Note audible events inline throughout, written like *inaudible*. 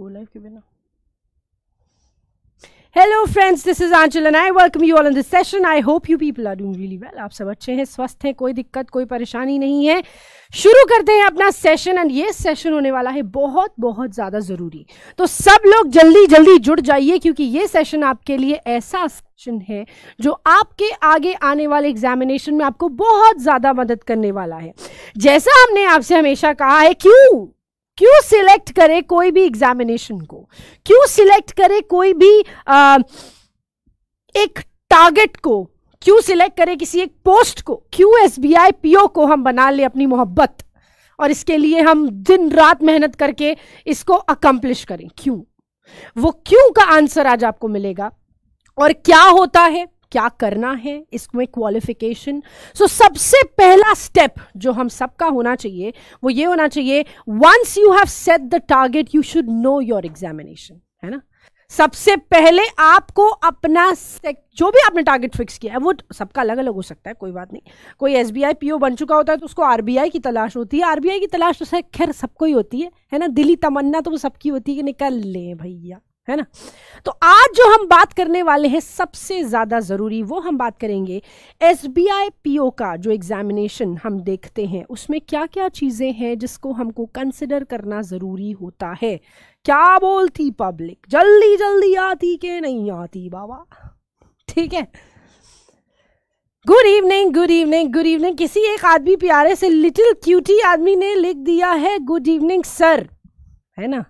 गो live के बिना hello friends this is Anchal and I welcome you all in this session I hope you people are doing really well आप सब अच्छे हैं स्वस्थ हैं कोई दिक्कत कोई परेशानी नहीं है शुरू करते हैं अपना सेशन एंड ये सेशन होने वाला है बहुत बहुत ज़्यादा ज़रूरी तो सब लोग जल्दी जल्दी जुड़ जाइए क्योंकि ये सेशन आपके लिए ऐसा सेशन है जो आपके आगे आने वाले एग्जामिनेशन में आपको बहुत ज़्यादा मदद करने वाला है जैसा हमने आपसे हमेशा कहा है क्यों क्यों सिलेक्ट करे कोई भी एग्जामिनेशन को क्यों सिलेक्ट करे कोई भी आ, एक टारगेट को क्यों सिलेक्ट करे किसी एक पोस्ट को क्यों एस बी आई पीओ को हम बना ले अपनी मोहब्बत और इसके लिए हम दिन रात मेहनत करके इसको अकम्पलिश करें क्यों वो क्यों का आंसर आज आपको मिलेगा और क्या होता है क्या करना है इसमें क्वालिफिकेशन सो so, सबसे पहला स्टेप जो हम सबका होना चाहिए वो ये होना चाहिए once you have set the target you should know your examination है ना सबसे पहले आपको अपना जो भी आपने टारगेट फिक्स किया है वो सबका अलग अलग हो सकता है कोई बात नहीं कोई S B I P O बन चुका होता है तो उसको आरबीआई की तलाश होती है आर बी आई की तलाश तो खैर सबको ही होती है है ना दिली तमन्ना तो वो सबकी होती है कि निकल ले भैया है ना तो आज जो हम बात करने वाले हैं सबसे ज़्यादा ज़रूरी वो हम बात करेंगे S B I P O का जो एग्ज़ामिनेशन हम देखते हैं उसमें क्या क्या चीज़ें हैं जिसको हमको कंसिडर करना ज़रूरी होता है क्या बोलती पब्लिक जल्दी जल्दी आती के नहीं आती बाबा ठीक है good evening good evening good evening किसी एक आदमी प्यारे से लिटिल क्यूटी आदमी ने लिख दिया है गुड इवनिंग सर है ना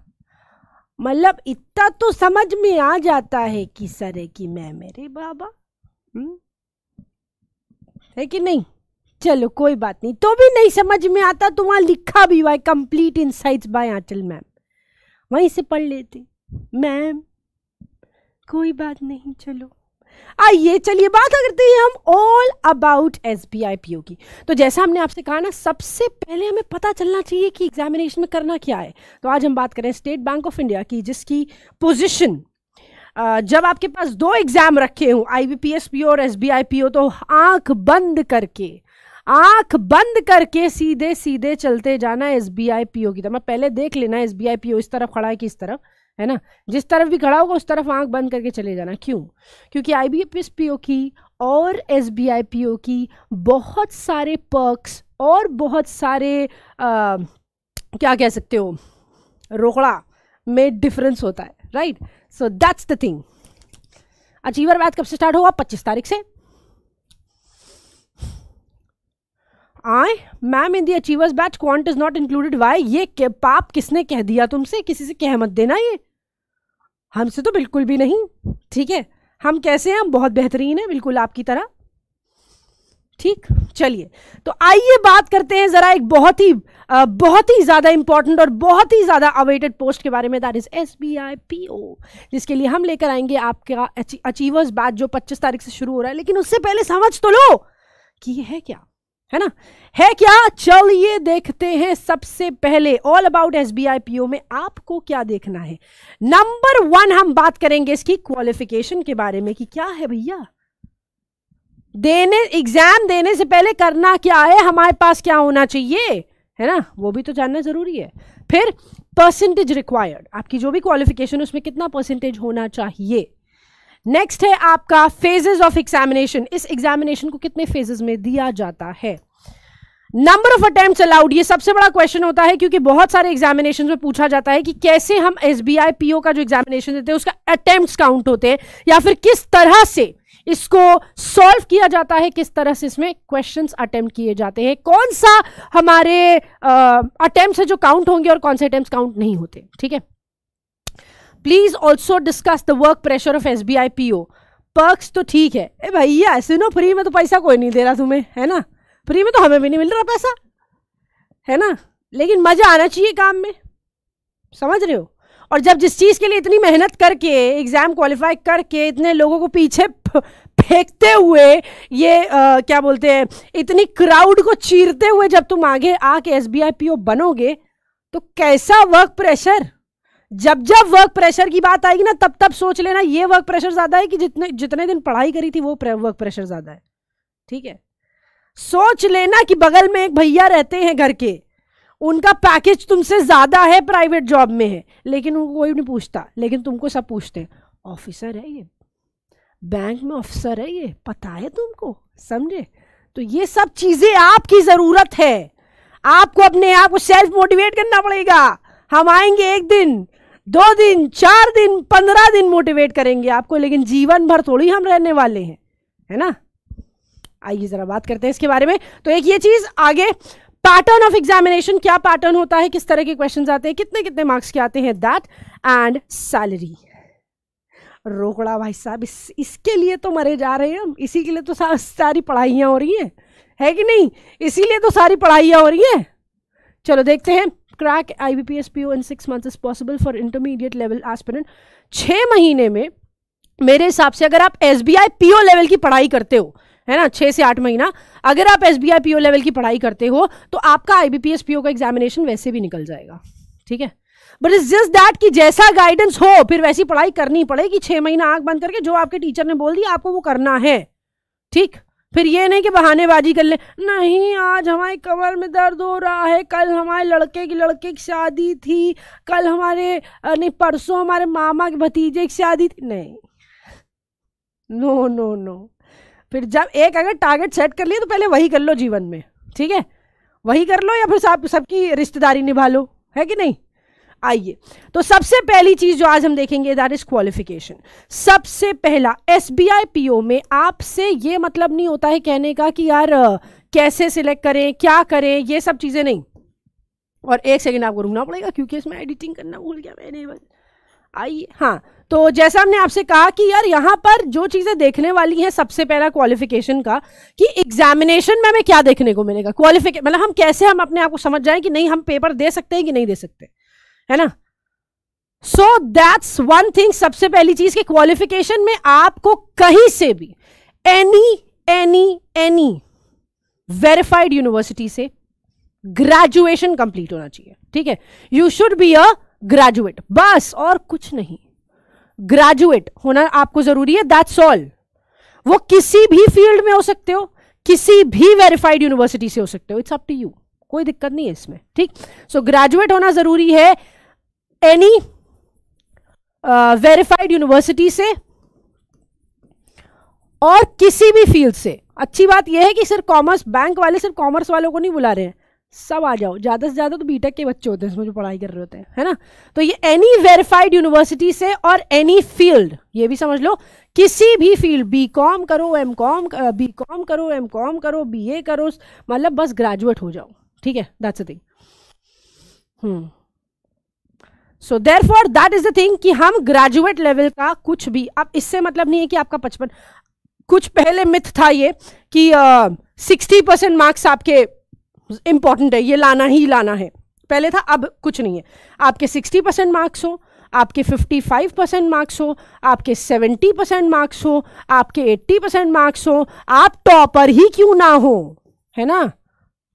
मतलब इतना तो समझ में आ जाता है कि सर है कि मैं मेरे बाबा हुँ? हम्म? है कि नहीं चलो कोई बात नहीं तो भी नहीं समझ में आता तो वहां लिखा भी हुआ complete insight by Anchal ma'am वहीं से पढ़ लेते मैम कोई बात नहीं चलो आइए चलिए बात करते हैं हम all about S B I P O की तो जैसा हमने आपसे कहा ना सबसे पहले हमें पता चलना चाहिए कि एग्जामिनेशन में करना क्या है तो आज हम बात करें स्टेट बैंक ऑफ इंडिया की जिसकी पोजिशन जब आपके पास दो एग्जाम रखे हूँ I B P S P और S B I P O तो आंख बंद करके आंख बंद करके सीधे सीधे चलते जाना S B I P O की तरफ पहले देख लेना S B I P O इस तरफ खड़ा है कि इस तरफ है ना जिस तरफ भी खड़ा होगा उस तरफ आंख बंद करके चले जाना क्यों क्योंकि आई बी पी की और S B I P O की बहुत सारे पर्क्स और बहुत सारे आ, क्या कह सकते हो रोकड़ा में डिफरेंस होता है right so that's the thing achiever बात कब से स्टार्ट होगा पच्चीस तारीख से आए ma'am in the achievers batch quant is not included why ये पाप किसने कह दिया तुमसे किसी से कह मत देना ये हमसे तो बिल्कुल भी नहीं ठीक है हम कैसे हैं हम बहुत बेहतरीन हैं बिल्कुल आपकी तरह ठीक चलिए तो आइए बात करते हैं ज़रा एक बहुत ही बहुत ही ज़्यादा इंपॉर्टेंट और बहुत ही ज़्यादा अवेटेड पोस्ट के बारे में that is S B I P O जिसके लिए हम लेकर आएंगे आपका अचीवर्स बैच जो 25 तारीख से शुरू हो रहा है लेकिन उससे पहले समझ तो लो कि ये है क्या है ना है क्या चलिए देखते हैं सबसे पहले all about S B I O में आपको क्या देखना है नंबर वन हम बात करेंगे इसकी क्वालिफिकेशन के बारे में कि क्या है भैया देने एग्जाम देने से पहले करना क्या है हमारे पास क्या होना चाहिए है ना वो भी तो जानना जरूरी है फिर परसेंटेज रिक्वायर्ड आपकी जो भी क्वालिफिकेशन उसमें कितना परसेंटेज होना चाहिए नेक्स्ट है आपका फेजेस ऑफ एग्जामिनेशन इस एग्जामिनेशन को कितने फेजेस में दिया जाता है नंबर ऑफ अटेम्प्ट अलाउड ये सबसे बड़ा क्वेश्चन होता है क्योंकि बहुत सारे एग्जामिनेशन में पूछा जाता है कि कैसे हम एस बी आई का जो एग्जामिनेशन देते हैं उसका अटेम्प्ट काउंट होते हैं या फिर किस तरह से इसको सॉल्व किया जाता है किस तरह से इसमें क्वेश्चंस अटेम्प्ट किए जाते हैं कौन सा हमारे अटेम्प्ट है जो काउंट होंगे और कौन से अटेम्प्ट काउंट नहीं होते ठीक है please also discuss the work pressure of S B I P O perks तो ठीक है ए भैया ऐसे नो फ्री में तो पैसा कोई नहीं दे रहा तुम्हें है ना फ्री में तो हमें भी नहीं मिल रहा पैसा है ना लेकिन मज़ा आना चाहिए काम में समझ रहे हो और जब जिस चीज़ के लिए इतनी मेहनत करके एग्ज़ाम क्वालिफाई करके इतने लोगों को पीछे फेंकते हुए ये आ, क्या बोलते हैं इतनी क्राउड को चीरते हुए जब तुम आगे आके S B I P O बनोगे तो कैसा वर्क प्रेशर जब जब वर्क प्रेशर की बात आएगी ना तब तब सोच लेना ये वर्क प्रेशर ज़्यादा है कि जितने जितने दिन पढ़ाई करी थी वो वर्क प्रेशर ज़्यादा है ठीक है सोच लेना कि बगल में एक भैया रहते हैं घर के उनका पैकेज तुमसे ज़्यादा है प्राइवेट जॉब में है लेकिन उनको कोई नहीं पूछता लेकिन तुमको सब पूछते हैं ऑफिसर है ये बैंक में ऑफिसर है ये पता है तुमको समझे तो ये सब चीज़ें आपकी ज़रूरत है आपको अपने आप को सेल्फ मोटिवेट करना पड़ेगा हम आएंगे एक दिन दो दिन चार दिन पंद्रह दिन मोटिवेट करेंगे आपको लेकिन जीवन भर थोड़ी हम रहने वाले हैं है ना आइए जरा बात करते हैं इसके बारे में तो एक ये चीज आगे पैटर्न ऑफ एग्जामिनेशन क्या पैटर्न होता है किस तरह के क्वेश्चन आते हैं कितने कितने मार्क्स के आते हैं दैट एंड सैलरी रोकड़ा भाई साहब इस इसके लिए तो मरे जा रहे हैं हम इसी के लिए तो सारी पढ़ाइयाँ हो रही हैं है कि नहीं इसीलिए तो सारी पढ़ाइयाँ हो रही हैं चलो देखते हैं crack I B P S P O in six month is possible for intermediate level aspirant. छः महीने में मेरे हिसाब से अगर आप S B I P O level की पढ़ाई करते हो है ना छः से आठ महीना अगर आप S B I P O level की पढ़ाई करते हो तो आपका I B P S P O का एग्जामिनेशन वैसे भी निकल जाएगा ठीक है बट इज जस्ट दैट कि जैसा गाइडेंस हो फिर वैसी पढ़ाई करनी पड़ेगी छः महीना आँख बंद करके जो आपके टीचर ने बोल दिया आपको वो करना है ठीक फिर ये नहीं कि बहानेबाजी कर ले नहीं आज हमारे कमर में दर्द हो रहा है कल हमारे लड़के की लड़के की शादी थी कल हमारे नहीं परसों हमारे मामा के भतीजे की शादी थी नहीं नो नो नो फिर जब एक अगर टारगेट सेट कर लिया तो पहले वही कर लो जीवन में ठीक है वही कर लो या फिर सब सबकी रिश्तेदारी निभा लो है कि नहीं आइए तो सबसे पहली चीज जो आज हम देखेंगे दैट इज क्वालिफिकेशन सबसे पहला S B I P O में आपसे ये मतलब नहीं होता है कहने का कि यार कैसे सिलेक्ट करें क्या करें ये सब चीज़ें नहीं और एक सेकेंड आपको रुकना पड़ेगा क्योंकि इसमें एडिटिंग करना भूल गया मैंने बस आइए हाँ तो जैसा हमने आपसे कहा कि यार यहाँ पर जो चीज़ें देखने वाली हैं सबसे पहला क्वालिफिकेशन का कि एग्जामिनेशन में हमें क्या देखने को मिलेगा क्वालिफिकेशन मतलब हम कैसे हम अपने आप को समझ जाएं कि नहीं हम पेपर दे सकते हैं कि नहीं दे सकते है ना सो दैट्स वन थिंग सबसे पहली चीज कि क्वालिफिकेशन में आपको कहीं से भी any any any verified university से ग्रेजुएशन कंप्लीट होना चाहिए ठीक है you should be a graduate बस और कुछ नहीं ग्रेजुएट होना आपको जरूरी है दैट्स ऑल वो किसी भी फील्ड में हो सकते हो किसी भी वेरीफाइड यूनिवर्सिटी से हो सकते हो इट्स अप टू यू कोई दिक्कत नहीं है इसमें ठीक सो so, ग्रेजुएट होना जरूरी है एनी वेरीफाइड यूनिवर्सिटी से और किसी भी फील्ड से अच्छी बात यह है कि सिर्फ कॉमर्स बैंक वाले सिर्फ कॉमर्स वालों को नहीं बुला रहे हैं सब आ जाओ ज़्यादा से ज़्यादा तो बीटेक के बच्चे होते हैं इसमें जो पढ़ाई कर रहे होते हैं है ना तो ये एनी वेरीफाइड यूनिवर्सिटी से और एनी फील्ड ये भी समझ लो किसी भी फील्ड बी कॉम करो एम कॉम बी कॉम करो एम कॉम करो बी ए करो मतलब बस ग्रेजुएट हो जाओ ठीक है that's a thing hmm so there for that is the thing कि हम ग्रेजुएट लेवल का कुछ भी अब इससे मतलब नहीं है कि आपका पचपन कुछ पहले मिथ था ये कि सिक्सटी परसेंट मार्क्स आपके इम्पॉर्टेंट है ये लाना ही लाना है पहले था अब कुछ नहीं है आपके सिक्सटी परसेंट मार्क्स हो आपके 55 परसेंट मार्क्स हो आपके 70 परसेंट मार्क्स हो आपके 80 परसेंट मार्क्स हो आप टॉपर ही क्यों ना हो है ना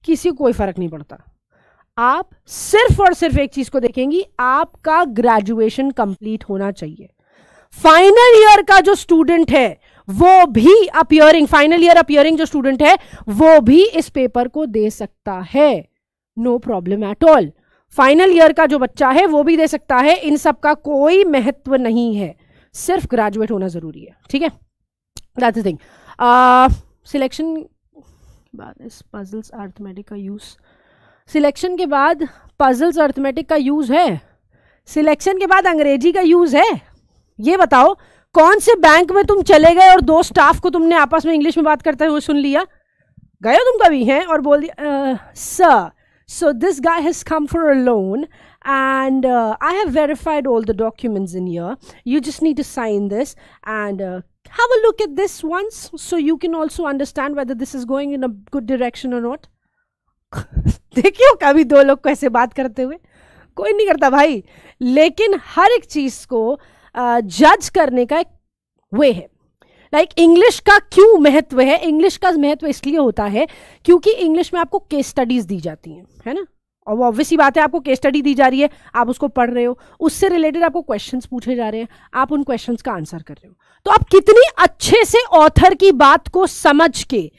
किसी को कोई फर्क नहीं पड़ता आप सिर्फ और सिर्फ एक चीज को देखेंगी आपका ग्रेजुएशन कंप्लीट होना चाहिए फाइनल ईयर का जो स्टूडेंट है वो भी अपियरिंग फाइनल ईयर अपियरिंग जो स्टूडेंट है वो भी इस पेपर को दे सकता है no problem at all final year का जो बच्चा है वो भी दे सकता है इन सब का कोई महत्व नहीं है सिर्फ ग्रेजुएट होना जरूरी है ठीक है दैट इज थिंग सिलेक्शन बाद इस पजल्स आर्थमेटिक का यूज़ सिलेक्शन के बाद पजल्स अर्थमेटिक का यूज है सिलेक्शन के बाद अंग्रेजी का यूज है ये बताओ कौन से बैंक में तुम चले गए और दो स्टाफ को तुमने आपस में इंग्लिश में बात करते हुए सुन लिया गए तुम कभी हैं और बोल दिया sir so this guy has come for a loan and I have verified all the documents in your you just need to sign this and have a look at this once so you can also understand whether this is going in a good direction और not *laughs* देखियो कभी दो लोग को ऐसे बात करते हुए कोई नहीं करता भाई लेकिन हर एक चीज को जज करने का एक वे है लाइक like, इंग्लिश का क्यों महत्व है इंग्लिश का महत्व इसलिए होता है क्योंकि इंग्लिश में आपको केस स्टडीज दी जाती हैं है ना और वो ऑब्वियसली बात है आपको केस स्टडी दी जा रही है आप उसको पढ़ रहे हो उससे रिलेटेड आपको क्वेश्चंस पूछे जा रहे हैं आप उन क्वेश्चंस का आंसर कर रहे हो तो आप कितनी अच्छे से ऑथर की बात को समझ के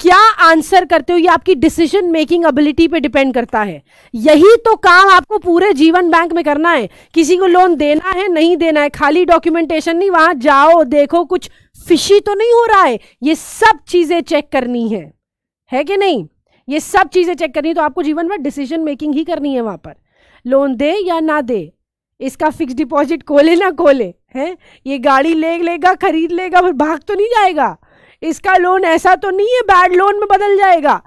क्या आंसर करते हो ये आपकी डिसीजन मेकिंग एबिलिटी पे डिपेंड करता है यही तो काम आपको पूरे जीवन बैंक में करना है किसी को लोन देना है नहीं देना है खाली डॉक्यूमेंटेशन नहीं वहां जाओ देखो कुछ फिशी तो नहीं हो रहा है ये सब चीजें चेक करनी है है कि नहीं ये सब चीजें चेक करनी है तो आपको जीवन में डिसीजन मेकिंग ही करनी है वहां पर लोन दे या ना दे इसका फिक्स डिपॉजिट खोले ना खोले है ये गाड़ी ले लेगा खरीद लेगा फिर भाग तो नहीं जाएगा इसका लोन ऐसा तो नहीं है बैड लोन में बदल जाएगा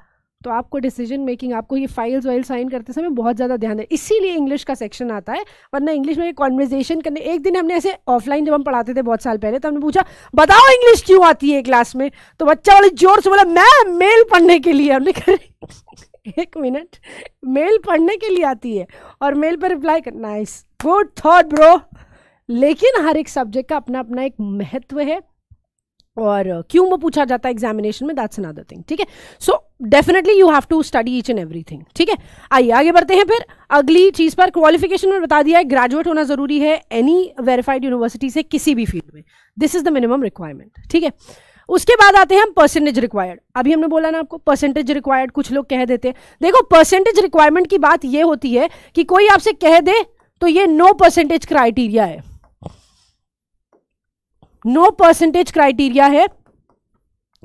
तो आपको डिसीजन मेकिंग आपको ये फाइल्स वाइल साइन करते समय बहुत ज़्यादा ध्यान है इसीलिए इंग्लिश का सेक्शन आता है वरना इंग्लिश में कॉन्वर्जेशन करने एक दिन हमने ऐसे ऑफलाइन जब हम पढ़ाते थे बहुत साल पहले तो हमने पूछा बताओ इंग्लिश क्यों आती है क्लास में तो बच्चा वाले जोर से बोला मैं मेल पढ़ने के लिए हमने कर एक मिनट मेल पढ़ने के लिए आती है और मेल पर रिप्लाई कर नाइस गुड थॉट ब्रो लेकिन हर एक सब्जेक्ट का अपना अपना एक महत्व है और क्यों वो पूछा जाता है एग्जामिनेशन में दैट्स अनदर थिंग ठीक है so definitely you have to study each and thing ठीक है आइए आगे बढ़ते हैं फिर अगली चीज़ पर क्वालिफिकेशन में बता दिया है ग्रेजुएट होना ज़रूरी है एनी वेरीफाइड यूनिवर्सिटी से किसी भी फील्ड में this is the minimum requirement ठीक है उसके बाद आते हैं हम परसेंटेज रिक्वायर्ड अभी हमने बोला ना आपको परसेंटेज रिक्वायर्ड कुछ लोग कह देते हैं देखो परसेंटेज रिक्वायरमेंट की बात यह होती है कि कोई आपसे कह दे तो ये नो परसेंटेज क्राइटेरिया है नो परसेंटेज क्राइटेरिया है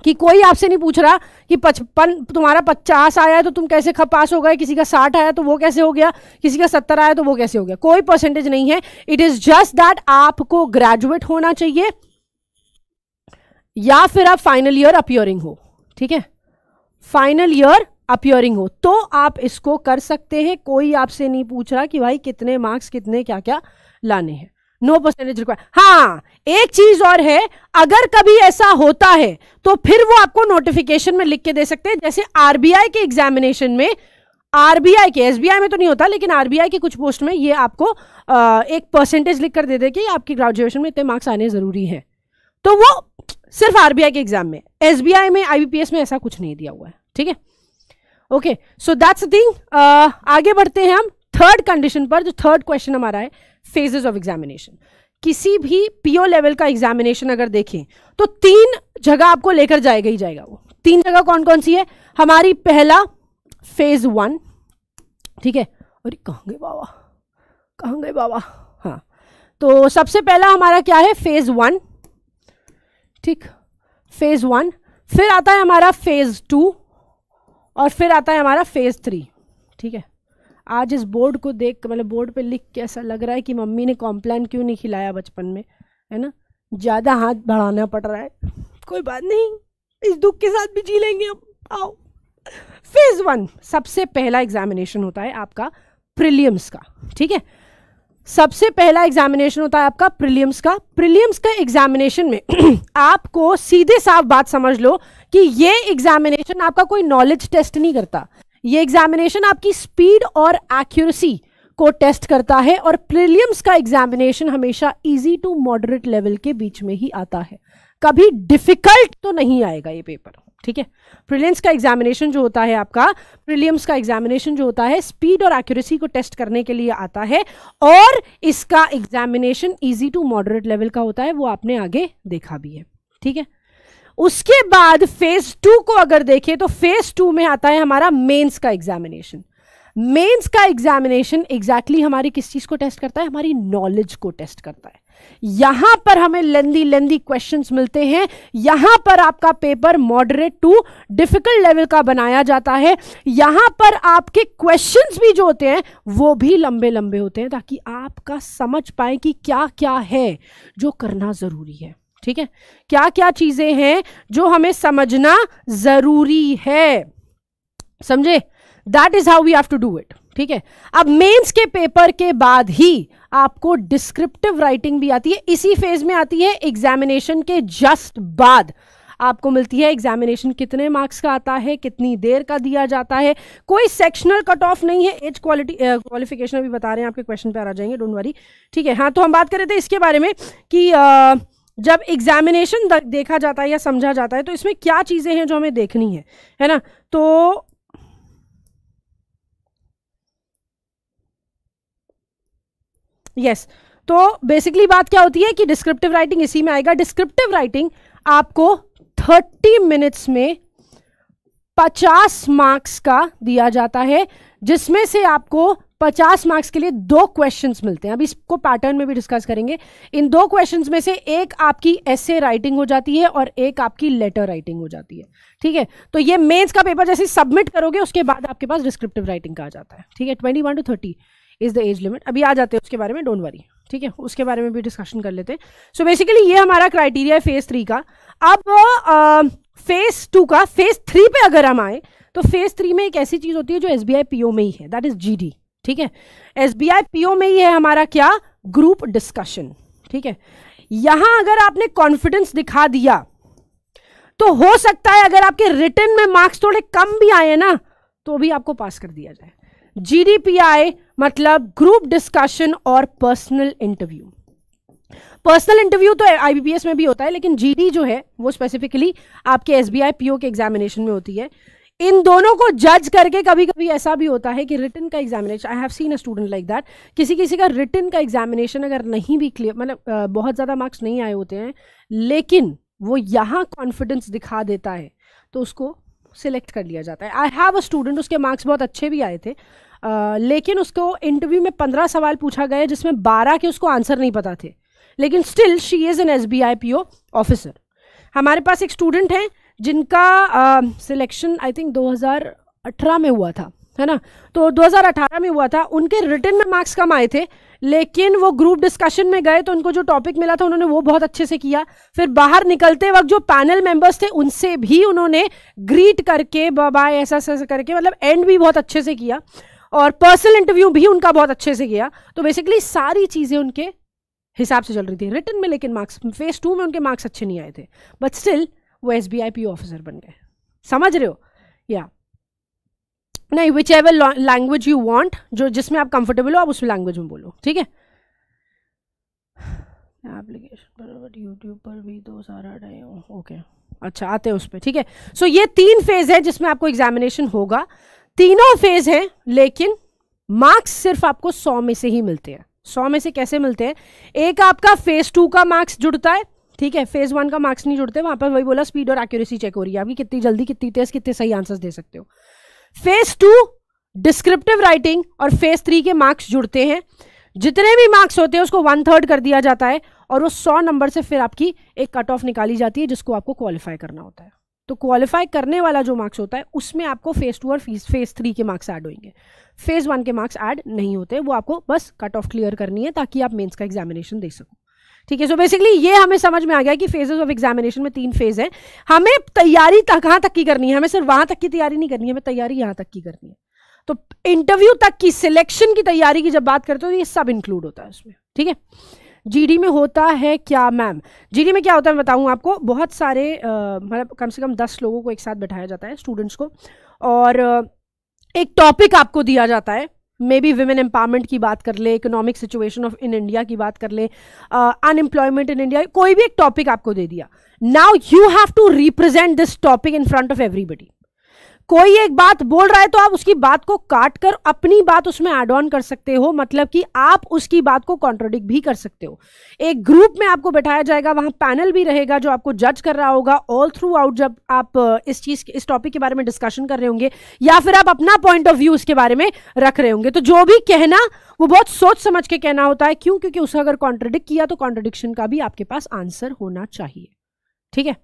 कि कोई आपसे नहीं पूछ रहा कि पचपन तुम्हारा पचास आया है तो तुम कैसे पास हो गए किसी का साठ आया तो वो कैसे हो गया किसी का सत्तर आया तो वो कैसे हो गया कोई परसेंटेज नहीं है इट इज जस्ट दैट आपको ग्रेजुएट होना चाहिए या फिर आप फाइनल ईयर अपियरिंग हो ठीक है फाइनल ईयर अपियरिंग हो तो आप इसको कर सकते हैं कोई आपसे नहीं पूछ रहा कि भाई कितने मार्क्स कितने क्या क्या लाने हैं नो परसेंटेज रिक्वायर हाँ एक चीज और है अगर कभी ऐसा होता है तो फिर वो आपको नोटिफिकेशन में लिख के दे सकते हैं जैसे आरबीआई के एग्जामिनेशन में आरबीआई के एसबीआई में तो नहीं होता लेकिन आरबीआई के कुछ पोस्ट में ये आपको आ, एक परसेंटेज लिख कर दे दे कि आपकी ग्रेजुएशन में इतने मार्क्स आने ज़रूरी है तो वो सिर्फ आरबीआई के एग्जाम में एसबीआई में आईबीपीएस में ऐसा कुछ नहीं दिया हुआ है ठीक है ओके सो दैट्स थिंग आगे बढ़ते हैं हम थर्ड कंडीशन पर जो थर्ड क्वेश्चन हमारा है फेजेस ऑफ एग्जामिनेशन किसी भी पीओ लेवल का एग्जामिनेशन अगर देखें तो तीन जगह आपको लेकर जाएगा ही जाएगा वो तीन जगह कौन कौन सी है हमारी पहला फेज वन ठीक है अरे कहाँ गए बाबा कहाँ गए बाबा हाँ तो सबसे पहला हमारा क्या है फेज वन ठीक फेज वन फिर आता है हमारा फेज टू और फिर आता है हमारा फेज थ्री ठीक है आज इस बोर्ड को देख मतलब बोर्ड पे लिख के ऐसा लग रहा है कि मम्मी ने कॉम्प्लान क्यों नहीं खिलाया बचपन में है ना ज़्यादा हाथ बढ़ाना पड़ रहा है कोई बात नहीं इस दुख के साथ भी जी लेंगे अब आओ फेज़ वन सबसे पहला एग्जामिनेशन होता है आपका प्रिलियम्स का ठीक है सबसे पहला एग्जामिनेशन होता है आपका प्रिलियम्स का प्रिलियम्स का एग्जामिनेशन में *clears throat* आपको सीधे साफ बात समझ लो कि ये एग्जामिनेशन आपका कोई नॉलेज टेस्ट नहीं करता ये एग्जामिनेशन आपकी स्पीड और एक्यूरेसी को टेस्ट करता है और प्रिलियम्स का एग्जामिनेशन हमेशा इजी टू मॉडरेट लेवल के बीच में ही आता है कभी डिफिकल्ट तो नहीं आएगा ये पेपर ठीक है प्रिलियम्स का एग्जामिनेशन जो होता है आपका प्रिलियम्स का एग्जामिनेशन जो होता है स्पीड और एक्यूरेसी को टेस्ट करने के लिए आता है और इसका examination easy to moderate level का होता है वो आपने आगे देखा भी है ठीक है उसके बाद फेज टू को अगर देखें तो फेज टू में आता है हमारा मेंस का एग्जामिनेशन मेंस का एग्जामिनेशन एग्जैक्टली exactly हमारी किस चीज़ को टेस्ट करता है हमारी नॉलेज को टेस्ट करता है यहां पर हमें लेंदी लेंदी क्वेश्चंस मिलते हैं यहां पर आपका paper moderate to difficult level का बनाया जाता है यहां पर आपके क्वेश्चंस भी जो होते हैं वो भी लंबे लंबे होते हैं ताकि आपका समझ पाए कि क्या क्या है जो करना ज़रूरी है ठीक है क्या क्या चीज़ें हैं जो हमें समझना ज़रूरी है समझे that is how we have to do it ठीक है अब मेंस के पेपर के बाद ही आपको डिस्क्रिप्टिव राइटिंग भी आती है इसी फेज में आती है एग्जामिनेशन के जस्ट बाद आपको मिलती है एग्जामिनेशन कितने मार्क्स का आता है कितनी देर का दिया जाता है कोई सेक्शनल कट ऑफ नहीं है एज क्वालिटी क्वालिफिकेशन भी बता रहे हैं आपके क्वेश्चन पे आ जाएंगे डोंट वरी ठीक है हाँ तो हम बात कर रहे थे इसके बारे में कि uh, जब एग्जामिनेशन देखा जाता है या समझा जाता है तो इसमें क्या चीज़ें हैं जो हमें देखनी है है ना तो यस yes. तो बेसिकली बात क्या होती है कि डिस्क्रिप्टिव राइटिंग इसी में आएगा डिस्क्रिप्टिव राइटिंग आपको थर्टी मिनट्स में पचास मार्क्स का दिया जाता है जिसमें से आपको पचास मार्क्स के लिए दो क्वेश्चंस मिलते हैं अभी इसको पैटर्न में भी डिस्कस करेंगे इन दो क्वेश्चंस में से एक आपकी एसे राइटिंग हो जाती है और एक आपकी लेटर राइटिंग हो जाती है ठीक है तो ये मेंस का पेपर जैसे सबमिट करोगे उसके बाद आपके पास डिस्क्रिप्टिव राइटिंग का आ जाता है ठीक है twenty one to thirty is the age limit अभी आ जाते हैं उसके बारे में डोंट वरी ठीक है उसके बारे में भी डिस्कशन कर लेते हैं सो बेसिकली ये हमारा क्राइटेरिया है फेज थ्री का अब फेज टू का फेज थ्री पे अगर हम आए तो फेज थ्री में एक ऐसी चीज़ होती है जो एस बी में ही है दैट इज़ जी ठीक है एस बी आई ओ में ही है हमारा क्या ग्रुप डिस्कशन ठीक है यहां अगर आपने कॉन्फिडेंस दिखा दिया तो हो सकता है अगर आपके रिटर्न में मार्क्स थोड़े कम भी आए ना तो भी आपको पास कर दिया जाए जीडीपीआई मतलब ग्रुप डिस्कशन और पर्सनल इंटरव्यू पर्सनल इंटरव्यू तो आईबीपीएस में भी होता है लेकिन जीडी जो है वो स्पेसिफिकली आपके एसबीआई पीओ के एग्जामिनेशन में होती है इन दोनों को जज करके कभी कभी ऐसा भी होता है कि रिटर्न का examination I have seen a student like that किसी किसी का रिटर्न का एग्जामिनेशन अगर नहीं भी क्लियर मतलब बहुत ज़्यादा मार्क्स नहीं आए होते हैं लेकिन वो यहाँ कॉन्फिडेंस दिखा देता है तो उसको सिलेक्ट कर लिया जाता है आई हैव अ स्टूडेंट उसके मार्क्स बहुत अच्छे भी आए थे आ, लेकिन उसको इंटरव्यू में पंद्रह सवाल पूछा गया जिसमें बारह के उसको आंसर नहीं पता थे लेकिन still she is an S B I P O officer हमारे पास एक स्टूडेंट हैं जिनका सिलेक्शन आई थिंक 2018 में हुआ था है ना तो 2018 में हुआ था उनके रिटर्न में मार्क्स कम आए थे लेकिन वो ग्रुप डिस्कशन में गए तो उनको जो टॉपिक मिला था उन्होंने वो बहुत अच्छे से किया फिर बाहर निकलते वक्त जो पैनल मेंबर्स थे उनसे भी उन्होंने ग्रीट करके बाय ऐसा ऐसा करके मतलब एंड भी बहुत अच्छे से किया और पर्सनल इंटरव्यू भी उनका बहुत अच्छे से किया तो बेसिकली सारी चीज़ें उनके हिसाब से चल रही थी रिटर्न में लेकिन मार्क्स फेज टू में उनके मार्क्स अच्छे नहीं आए थे बट स्टिल वो S B I P officer बन गए समझ रहे हो या नहीं whichever language you want जो जिसमें आप कंफर्टेबल हो आप उस लैंग्वेज में बोलो ठीक है एप्लीकेशन पर यूट्यूब पर भी दो तो सारा टाइम ओके अच्छा आते हैं उस पर ठीक है सो ये तीन फेज़ है जिसमें आपको एग्जामिनेशन होगा तीनों फेज़ हैं लेकिन मार्क्स सिर्फ आपको सौ में से ही मिलते हैं सौ में से कैसे मिलते हैं एक आपका फेज़ टू का मार्क्स जुड़ता है ठीक है फेज वन का मार्क्स नहीं जुड़ते वहां पर वही बोला स्पीड और एक्यूरेसी चेक हो रही है आपकी कितनी जल्दी कितनी तेज कितने सही आंसर दे सकते हो फेज टू डिस्क्रिप्टिव राइटिंग और फेज थ्री के मार्क्स जुड़ते हैं जितने भी मार्क्स होते हैं उसको वन थर्ड कर दिया जाता है और वो सौ नंबर से फिर आपकी एक कट ऑफ निकाली जाती है जिसको आपको क्वालिफाई करना होता है तो क्वालिफाई करने वाला जो मार्क्स होता है उसमें आपको फेज टू और फेज फेज थ्री के मार्क्स ऐड होंगे फेज वन के मार्क्स ऐड नहीं होते वो आपको बस कट ऑफ क्लियर करनी है ताकि आप मेंस का एग्जामिनेशन दे सको ठीक है सो बेसिकली ये हमें समझ में आ गया कि फेजेस ऑफ एग्जामिनेशन में तीन फेज हैं हमें तैयारी कहाँ तक की करनी है हमें सिर्फ वहां तक की तैयारी नहीं करनी है हमें तैयारी यहाँ तक की करनी है तो इंटरव्यू तक की सिलेक्शन की तैयारी की जब बात करते हो तो ये सब इंक्लूड होता है उसमें ठीक है जीडी में होता है क्या मैम जीडी में क्या होता है मैं बताऊँ आपको बहुत सारे मतलब कम से कम दस लोगों को एक साथ बैठाया जाता है स्टूडेंट्स को और एक टॉपिक आपको दिया जाता है मे बी वुमेन एम्पावरमेंट की बात कर ले economic situation of in India की बात कर ले अनएम्प्लॉयमेंट इन इंडिया कोई भी एक टॉपिक आपको दे दिया now you have to represent this topic in front of everybody कोई एक बात बोल रहा है तो आप उसकी बात को काट कर अपनी बात उसमें एड ऑन कर सकते हो मतलब कि आप उसकी बात को कॉन्ट्रोडिक्ट भी कर सकते हो एक ग्रुप में आपको बैठाया जाएगा वहां पैनल भी रहेगा जो आपको जज कर रहा होगा ऑल थ्रू आउट जब आप uh, इस चीज़ इस टॉपिक के बारे में डिस्कशन कर रहे होंगे या फिर आप अपना पॉइंट ऑफ व्यू इसके बारे में रख रहे होंगे तो जो भी कहना वो बहुत सोच समझ के कहना होता है क्यों क्योंकि उसे अगर कॉन्ट्रोडिक्ट किया तो कॉन्ट्रोडिक्शन का भी आपके पास आंसर होना चाहिए ठीक है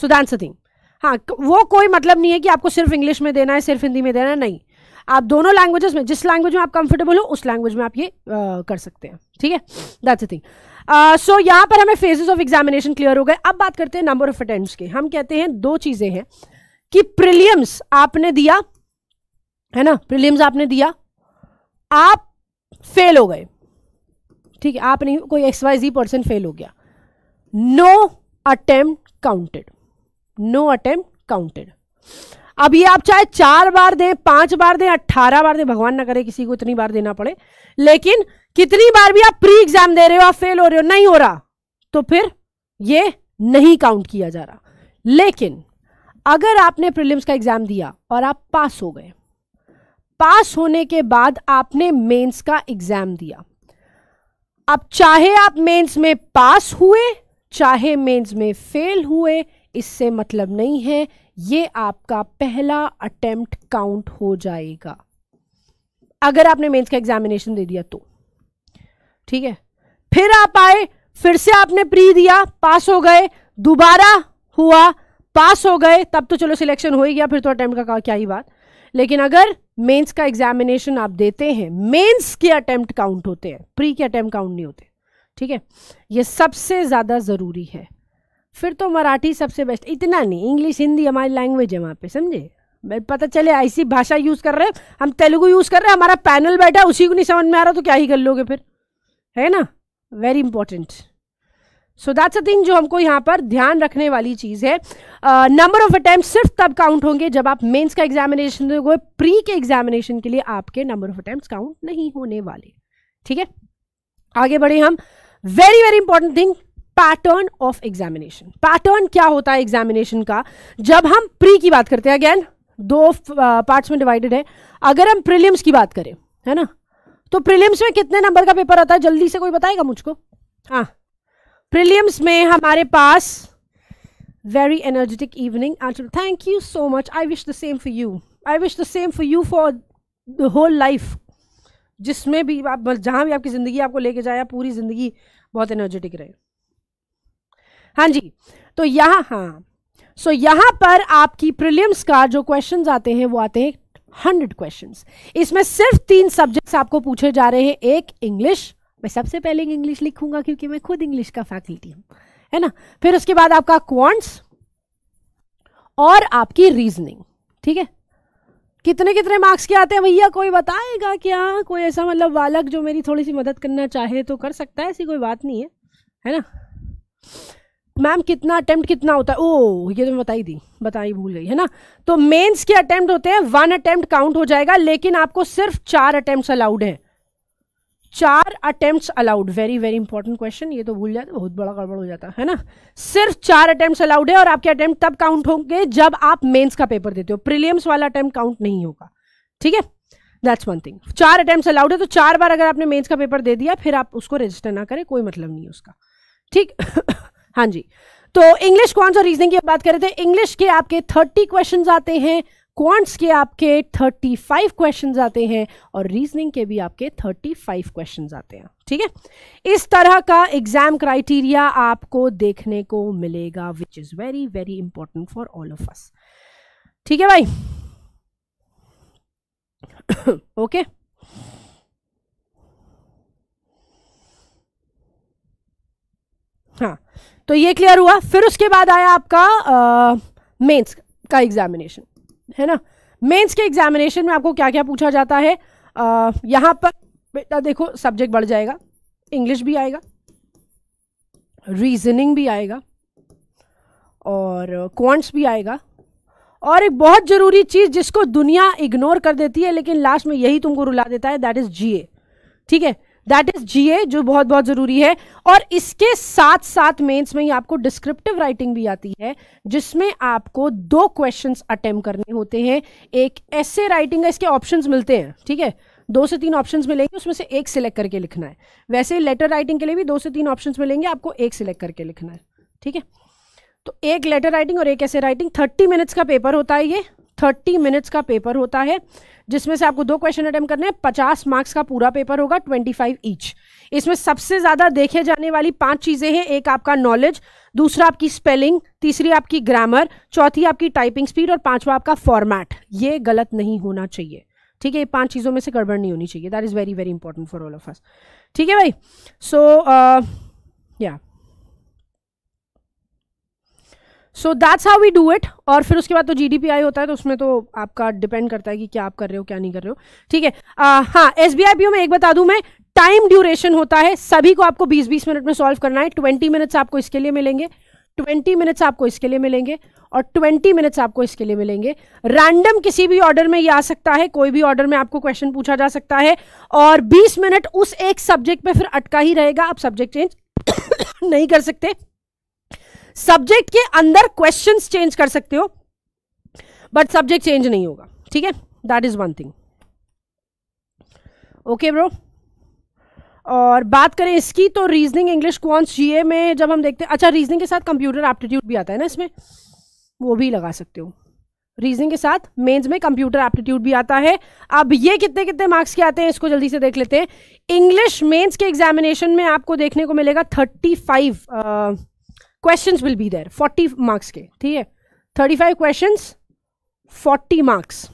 सो दैट्स अ थिंग हाँ वो कोई मतलब नहीं है कि आपको सिर्फ इंग्लिश में देना है सिर्फ हिंदी में देना है नहीं आप दोनों लैंग्वेजेस में जिस लैंग्वेज में आप कंफर्टेबल हो उस लैंग्वेज में आप ये आ, कर सकते हैं ठीक है दैट्स थिंग सो यहाँ पर हमें फेजेस ऑफ एग्जामिनेशन क्लियर हो गए अब बात करते हैं नंबर ऑफ अटेम्प्ट के हम कहते हैं दो चीज़ें हैं कि प्रिलियम्स आपने दिया है ना प्रिलियम्स आपने दिया आप फेल हो गए ठीक है आप नहीं कोई X Y Z person fail हो गया no attempt counted no attempt counted अब ये आप चाहे चार बार दें पांच बार दें अट्ठारह बार दें भगवान ना करे किसी को इतनी बार देना पड़े लेकिन कितनी बार भी आप प्री एग्जाम दे रहे हो आप फेल हो रहे हो नहीं हो रहा तो फिर ये नहीं काउंट किया जा रहा लेकिन अगर आपने प्रीलिम्स का एग्जाम दिया और आप पास हो गए पास होने के बाद आपने मेंस का एग्जाम दिया अब चाहे आप मेंस में पास हुए चाहे मेंस में फेल हुए इससे मतलब नहीं है ये आपका पहला अटेम्प्ट काउंट हो जाएगा अगर आपने मेंस का एग्जामिनेशन दे दिया तो ठीक है फिर आप आए फिर से आपने प्री दिया पास हो गए दोबारा हुआ पास हो गए तब तो चलो सिलेक्शन हो ही गया फिर तो अटेम्प्ट का क्या ही बात लेकिन अगर मेंस का एग्जामिनेशन आप देते हैं मेंस के अटेम्प्ट काउंट होते हैं प्री के अटेम्प्ट काउंट नहीं होते ठीक है ये सबसे ज़्यादा ज़रूरी है फिर तो मराठी सबसे बेस्ट इतना नहीं इंग्लिश हिंदी हमारी लैंग्वेज है वहाँ पे समझे पता चले ऐसी भाषा यूज़ कर रहे हैं हम तेलुगु यूज़ कर रहे हैं हमारा पैनल बैठा उसी को नहीं समझ में आ रहा तो क्या ही कर लोगे फिर है ना very important so that's a thing जो हमको यहाँ पर ध्यान रखने वाली चीज़ है नंबर ऑफ अटैम्प्ट सिर्फ तब काउंट होंगे जब आप मेंस का एग्जामिनेशन दोगे प्री के एग्जामिनेशन के लिए आपके नंबर ऑफ अटैम्प्ट काउंट नहीं होने वाले ठीक है आगे बढ़े हम very very important thing pattern of examination pattern क्या होता है एग्जामिनेशन का जब हम प्री की बात करते हैं अगेन दो पार्ट्स में डिवाइडेड है अगर हम प्रीलिम्स की बात करें है ना तो प्रीलिम्स में कितने नंबर का पेपर आता है जल्दी से कोई बताएगा मुझको हाँ प्रीलिम्स में हमारे पास very energetic evening thank you so much I wish the same for you I wish the same for you for the whole life जिसमें भी आप जहाँ भी आपकी ज़िंदगी आपको लेके जाए पूरी ज़िंदगी बहुत एनर्जेटिक रहे हाँ जी तो यहाँ हाँ सो so, यहाँ पर आपकी प्रिलियम्स का जो क्वेश्चन आते हैं वो आते हैं हंड्रेड क्वेश्चन इसमें सिर्फ तीन सब्जेक्ट्स आपको पूछे जा रहे हैं एक इंग्लिश मैं सबसे पहले इंग्लिश लिखूंगा क्योंकि मैं खुद इंग्लिश का फैकल्टी हूँ है ना फिर उसके बाद आपका क्वांट्स और आपकी रीजनिंग ठीक है कितने कितने मार्क्स के आते हैं भैया कोई बताएगा क्या कोई ऐसा मतलब बालक जो मेरी थोड़ी सी मदद करना चाहे तो कर सकता है ऐसी कोई बात नहीं है है ना मैम कितना अटैम्प्ट कितना होता है ओ ये तो मैं बताई दी बताई भूल गई है ना तो मेंस के अटैम्प्ट होते हैं वन अटैम्प्ट काउंट हो जाएगा लेकिन आपको सिर्फ चार अटैम्प्ट अलाउड है चार attempt allowed very very important question ये तो भूल जाते बहुत बड़ा गड़बड़ हो जाता है ना सिर्फ चार अटेम्प्ट अलाउड है और आपके अटेम्प्ट तब काउंट होंगे जब आप मेन्स का पेपर देते हो प्रीलियम्स वाला अटेम्प्ट काउंट नहीं होगा ठीक है दैट्स वन थिंग चार अटेम्प्ट अलाउड है तो चार बार अगर आपने मेन्स का पेपर दे दिया फिर आप उसको रजिस्टर ना करें कोई मतलब नहीं है उसका ठीक हाँ जी तो इंग्लिश क्वांट्स और रीजनिंग की बात करें तो इंग्लिश के आपके थर्टी क्वेश्चन आते हैं क्वांट्स के आपके थर्टी फाइव क्वेश्चन आते हैं और रीजनिंग के भी आपके थर्टी फाइव क्वेश्चन आते हैं ठीक है इस तरह का एग्जाम क्राइटेरिया आपको देखने को मिलेगा which is very very important for all of us ठीक है भाई ओके *coughs* okay? हाँ तो ये क्लियर हुआ फिर उसके बाद आया आपका मेंस का एग्जामिनेशन है ना मेंस के एग्जामिनेशन में आपको क्या क्या पूछा जाता है uh, यहाँ पर बेटा देखो सब्जेक्ट बढ़ जाएगा इंग्लिश भी आएगा रीजनिंग भी आएगा और क्वांट्स भी आएगा और एक बहुत ज़रूरी चीज़ जिसको दुनिया इग्नोर कर देती है लेकिन लास्ट में यही तुमको रुला देता है दैट इज़ जीए ठीक है दैट इज जीए जो बहुत बहुत ज़रूरी है और इसके साथ साथ मेंस में ही आपको डिस्क्रिप्टिव राइटिंग भी आती है जिसमें आपको दो क्वेश्चंस अटेम्प्ट करने होते हैं एक ऐसे राइटिंग का इसके ऑप्शंस मिलते हैं ठीक है दो से तीन ऑप्शंस मिलेंगे उसमें से एक सिलेक्ट करके लिखना है वैसे लेटर राइटिंग के लिए भी दो से तीन ऑप्शंस मिलेंगे आपको एक सिलेक्ट करके लिखना है ठीक है तो एक लेटर राइटिंग और एक ऐसे राइटिंग थर्टी मिनट्स का पेपर होता है ये थर्टी मिनट्स का पेपर होता है जिसमें से आपको दो क्वेश्चन अटैम्प्ट करने हैं पचास मार्क्स का पूरा पेपर होगा ट्वेंटी फाइव ईच इसमें सबसे ज़्यादा देखे जाने वाली पांच चीज़ें हैं एक आपका नॉलेज दूसरा आपकी स्पेलिंग तीसरी आपकी ग्रामर चौथी आपकी टाइपिंग स्पीड और पांचवा आपका फॉर्मैट ये गलत नहीं होना चाहिए ठीक है ये पांच चीज़ों में से गड़बड़ नहीं होनी चाहिए that is very very important for all of us ठीक है भाई सो या uh, so that's how we do it और फिर उसके बाद तो जी होता है तो उसमें तो आपका डिपेंड करता है कि क्या आप कर रहे हो क्या नहीं कर रहे हो ठीक है हाँ एस बी में एक बता दूं मैं टाइम ड्यूरेशन होता है सभी को आपको 20-20 मिनट में सॉल्व करना है 20 मिनट्स आपको इसके लिए मिलेंगे 20 मिनट्स आपको इसके लिए मिलेंगे और 20 मिनट्स आपको इसके लिए मिलेंगे रैंडम किसी भी ऑर्डर में ये आ सकता है कोई भी ऑर्डर में आपको क्वेश्चन पूछा जा सकता है और 20 मिनट उस एक सब्जेक्ट पे फिर अटका ही रहेगा आप सब्जेक्ट चेंज *coughs* नहीं कर सकते सब्जेक्ट के अंदर क्वेश्चन चेंज कर सकते हो बट सब्जेक्ट चेंज नहीं होगा ठीक है that is one thing okay bro और बात करें इसकी तो रीजनिंग इंग्लिश क्वांस ए में जब हम देखते हैं अच्छा रीजनिंग के साथ कंप्यूटर एप्टीट्यूड भी आता है ना इसमें वो भी लगा सकते हो रीजनिंग के साथ मेंस में कंप्यूटर एप्टीट्यूड भी आता है अब ये कितने कितने मार्क्स के आते हैं इसको जल्दी से देख लेते हैं इंग्लिश मेंस के एग्जामिनेशन में आपको देखने को मिलेगा thirty five question will be there forty marks के ठीक है thirty five question forty marks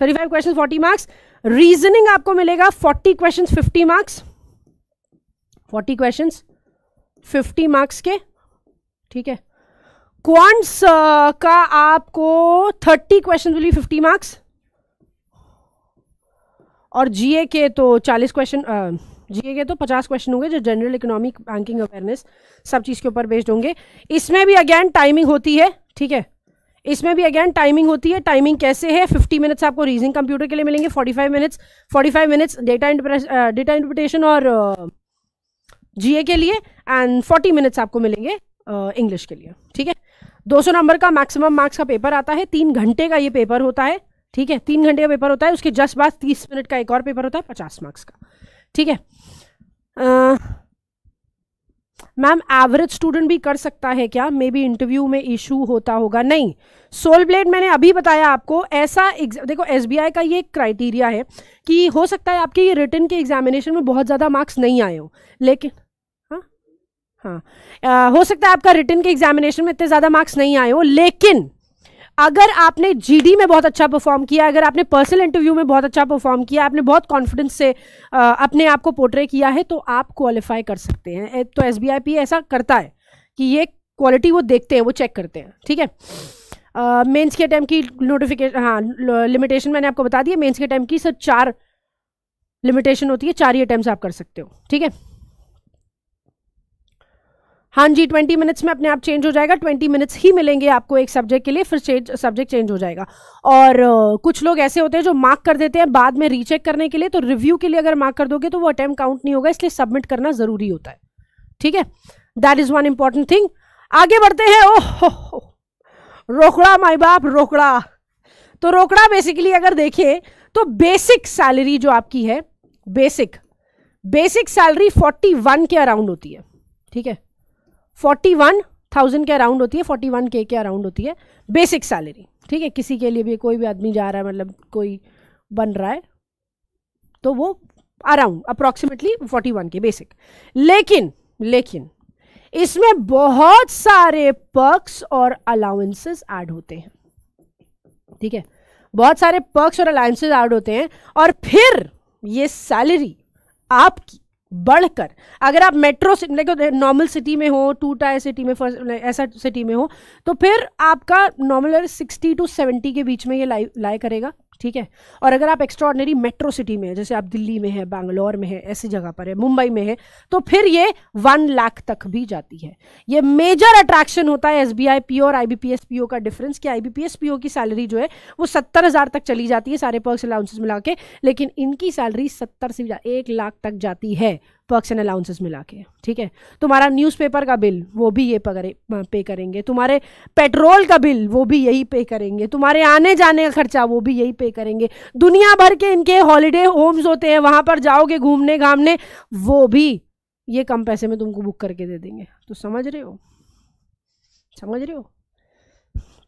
thirty five question forty marks reasoning आपको मिलेगा forty question fifty marks forty question fifty marks के ठीक है क्वांट्स का आपको thirty question will be fifty marks और जीए के तो चालीस क्वेश्चन जीए के तो पचास क्वेश्चन होंगे जो जनरल इकोनॉमिक बैंकिंग अवेयरनेस सब चीज़ के ऊपर बेस्ड होंगे इसमें भी अगेन टाइमिंग होती है ठीक है इसमें भी अगेन टाइमिंग होती है टाइमिंग कैसे है 50 मिनट्स आपको रीजनिंग कंप्यूटर के लिए मिलेंगे 45 minutes 45 minutes data data interpretation और uh, जीए के लिए एंड 40 मिनट्स आपको मिलेंगे इंग्लिश uh, के लिए ठीक है 200 नंबर का मैक्सिमम मार्क्स का पेपर आता है तीन घंटे का ये पेपर होता है ठीक है तीन घंटे का पेपर होता है उसके जस्ट बाद तीस मिनट का एक और पेपर होता है पचास मार्क्स का ठीक है मैम एवरेज स्टूडेंट भी कर सकता है क्या मे बी इंटरव्यू में इशू होता होगा नहीं सोल ब्लेड मैंने अभी बताया आपको ऐसा देखो एस का ये एक क्राइटेरिया है कि हो सकता है आपके ये रिटर्न के एग्जामिनेशन में बहुत ज़्यादा मार्क्स नहीं आए हो लेकिन हाँ हाँ हो सकता है आपका रिटर्न के एग्जामिनेशन में इतने ज़्यादा मार्क्स नहीं आए हो लेकिन अगर आपने जीडी में बहुत अच्छा परफॉर्म किया अगर आपने पर्सनल इंटरव्यू में बहुत अच्छा परफॉर्म किया आपने बहुत कॉन्फिडेंस से आ, अपने आप को पोर्ट्रे किया है तो आप क्वालिफाई कर सकते हैं तो एस ऐसा करता है कि ये क्वालिटी वो देखते हैं वो चेक करते हैं ठीक है मेंस के टाइम की नोटिफिकेशन हाँ लिमिटेशन मैंने आपको बता दिया मेन्स मेंस के टाइम की सर चार लिमिटेशन होती है चार ही अटैम्प्ट आप कर सकते हो ठीक है हाँ जी ट्वेंटी मिनट्स में अपने आप चेंज हो जाएगा ट्वेंटी मिनट्स ही मिलेंगे आपको एक सब्जेक्ट के लिए फिर चेंज सब्जेक्ट चेंज हो जाएगा और uh, कुछ लोग ऐसे होते हैं जो मार्क कर देते हैं बाद में रीचेक करने के लिए तो रिव्यू के लिए अगर मार्क कर दोगे तो वो अटैम्प काउंट नहीं होगा इसलिए सबमिट करना ज़रूरी होता है ठीक है that is one important thing आगे बढ़ते हैं ओह हो, रोकड़ा माई बाप रोकड़ा तो रोकड़ा बेसिकली अगर देखें तो बेसिक सैलरी जो आपकी है basic basic salary forty one के अराउंड होती है ठीक है फोर्टी वन थाउजेंड के अराउंड होती है फोर्टी वन के के अराउंड होती है बेसिक सैलरी ठीक है किसी के लिए भी कोई भी आदमी जा रहा है मतलब कोई बन रहा है तो वो अराउंड अप्रॉक्सीमेटली फोर्टी वन के बेसिक लेकिन लेकिन इसमें बहुत सारे पर्क्स और अलाउंसेस ऐड होते हैं ठीक है बहुत सारे पर्क्स और अलाउंसेस ऐड होते हैं और फिर ये सैलरी आपकी बढ़कर अगर आप मेट्रो देखो नॉर्मल सिटी में हो टू टायर सिटी में फर्स्ट ऐसा सिटी में हो तो फिर आपका नॉर्मल सिक्सटी टू सेवेंटी के बीच में ये लाई लाई करेगा ठीक है और अगर आप एक्स्ट्रॉर्डनरी मेट्रो सिटी में है जैसे आप दिल्ली में है बैंगलोर में है ऐसी जगह पर है मुंबई में है तो फिर ये वन लाख तक भी जाती है ये मेजर अट्रैक्शन होता है एस बी आई पी और I B P S P O का डिफरेंस कि I B P S P O की सैलरी जो है वो सत्तर हज़ार तक चली जाती है सारे पर्स अलाउंसेस मिला के लेकिन इनकी सैलरी सत्तर से एक लाख तक जाती है पर्क्स एंड अलाउंसेस मिला के ठीक है तुम्हारा न्यूज़पेपर का बिल वो भी ये पकड़े पे करेंगे तुम्हारे पेट्रोल का बिल वो भी यही पे करेंगे तुम्हारे आने जाने का खर्चा वो भी यही पे करेंगे दुनिया भर के इनके हॉलीडे होम्स होते हैं वहाँ पर जाओगे घूमने घामने वो भी ये कम पैसे में तुमको बुक करके दे देंगे तो समझ रहे हो समझ रहे हो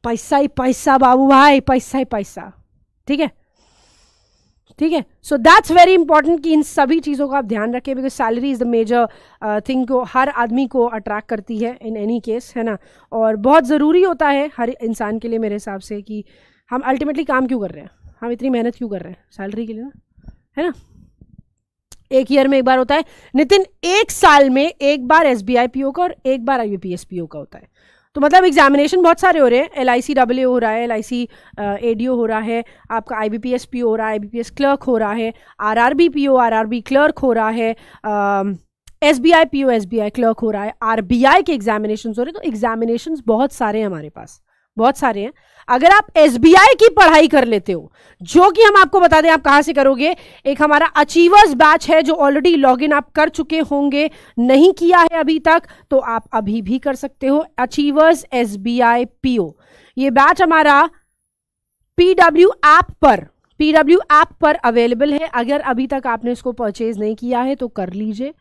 पैसा ही पैसा बाबू भाई पैसा ही पैसा ठीक है ठीक है सो दैट्स वेरी इंपॉर्टेंट कि इन सभी चीज़ों का आप ध्यान रखें because salary is the major thing को हर आदमी को अट्रैक्ट करती है इन एनी केस है ना और बहुत ज़रूरी होता है हर इंसान के लिए मेरे हिसाब से कि हम अल्टीमेटली काम क्यों कर रहे हैं हम इतनी मेहनत क्यों कर रहे हैं सैलरी के लिए ना है ना एक ईयर में एक बार होता है नितिन एक साल में एक बार एस बी आई का और एक बार आई बी का होता है तो मतलब एग्जामिनेशन बहुत सारे हो रहे हैं एल आई सी डब्ल्यू हो रहा है L I C A D O हो रहा है आपका I B P S P O रहा है I B P S clerk हो रहा है R R B P O R R B clerk हो रहा है S B I P O S B I clerk हो रहा है आर बी आई के एग्जामिनेशन हो रहे हैं तो एग्जामिनेशन बहुत सारे हैं हमारे पास बहुत सारे हैं अगर आप एस की पढ़ाई कर लेते हो जो कि हम आपको बता दें आप कहाँ से करोगे एक हमारा अचीवर्स बैच है जो ऑलरेडी लॉगिन आप कर चुके होंगे नहीं किया है अभी तक तो आप अभी भी कर सकते हो achievers S B I PO ये बैच हमारा पीडब्ल्यू ऐप पर पीडब्ल्यू ऐप पर अवेलेबल है अगर अभी तक आपने इसको परचेज नहीं किया है तो कर लीजिए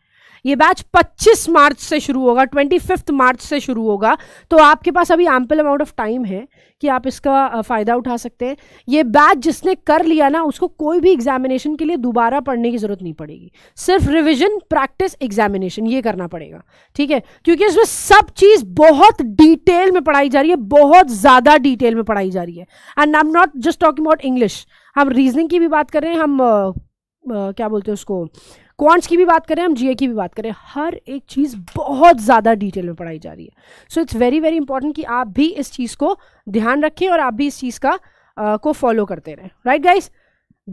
ये बैच 25 मार्च से शुरू होगा 25 मार्च से शुरू होगा तो आपके पास अभी एम्पल अमाउंट ऑफ टाइम है कि आप इसका फ़ायदा उठा सकते हैं ये बैच जिसने कर लिया ना उसको कोई भी एग्जामिनेशन के लिए दोबारा पढ़ने की ज़रूरत नहीं पड़ेगी सिर्फ रिविजन प्रैक्टिस एग्जामिनेशन ये करना पड़ेगा ठीक है क्योंकि इसमें सब चीज़ बहुत डिटेल में पढ़ाई जा रही है बहुत ज़्यादा डिटेल में पढ़ाई जा रही है and I am not just talking about English हम रीजनिंग की भी बात कर रहे हैं हम uh, uh, क्या बोलते हैं उसको क्वांट्स की भी बात करें हम जीए की भी बात करें हर एक चीज़ बहुत ज़्यादा डिटेल में पढ़ाई जा रही है so it's very very important कि आप भी इस चीज़ को ध्यान रखें और आप भी इस चीज़ का uh, को फॉलो करते रहें right guys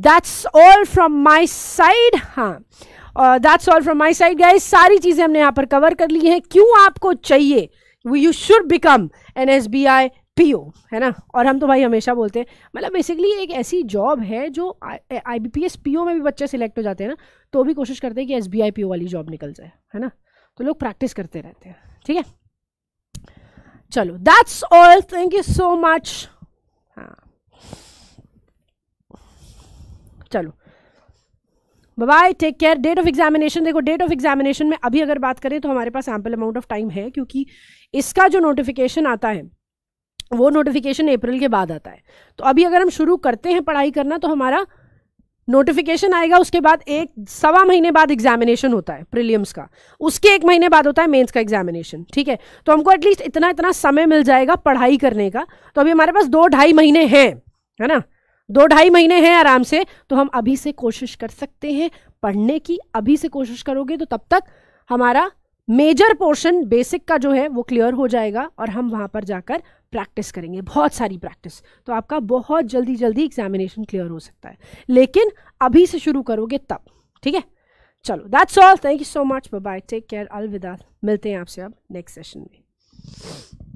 that's all from my side हाँ that's all from my side guys सारी चीज़ें हमने यहाँ पर कवर कर ली हैं क्यों आपको चाहिए you should become an S B I PO है ना और हम तो भाई हमेशा बोलते हैं मतलब बेसिकली एक ऐसी जॉब है जो I B P S P O में भी बच्चे सिलेक्ट हो जाते हैं ना तो भी कोशिश करते हैं कि S B I P O वाली जॉब निकल जाए है ना तो लोग प्रैक्टिस करते रहते हैं ठीक है चलो that's all thank you so much हाँ चलो bye take care date of examination देखो डेट ऑफ एग्जामिनेशन में अभी अगर बात करें तो हमारे पास एम्पल अमाउंट ऑफ टाइम है क्योंकि इसका जो नोटिफिकेशन आता है वो नोटिफिकेशन अप्रैल के बाद आता है तो अभी अगर हम शुरू करते हैं पढ़ाई करना तो हमारा नोटिफिकेशन आएगा उसके बाद एक सवा महीने बाद एग्जामिनेशन होता है प्रीलियम्स का उसके एक महीने बाद होता है मेंस का एग्जामिनेशन ठीक है तो हमको एटलीस्ट इतना इतना समय मिल जाएगा पढ़ाई करने का तो अभी हमारे पास दो ढाई महीने हैं है ना दो ढाई महीने हैं आराम से तो हम अभी से कोशिश कर सकते हैं पढ़ने की अभी से कोशिश करोगे तो तब तक हमारा मेजर पोर्शन बेसिक का जो है वो क्लियर हो जाएगा और हम वहाँ पर जाकर प्रैक्टिस करेंगे बहुत सारी प्रैक्टिस तो आपका बहुत जल्दी जल्दी एग्जामिनेशन क्लियर हो सकता है लेकिन अभी से शुरू करोगे तब ठीक है चलो that's all thank you so much bye take care अलविदा मिलते हैं आपसे अब नेक्स्ट सेशन में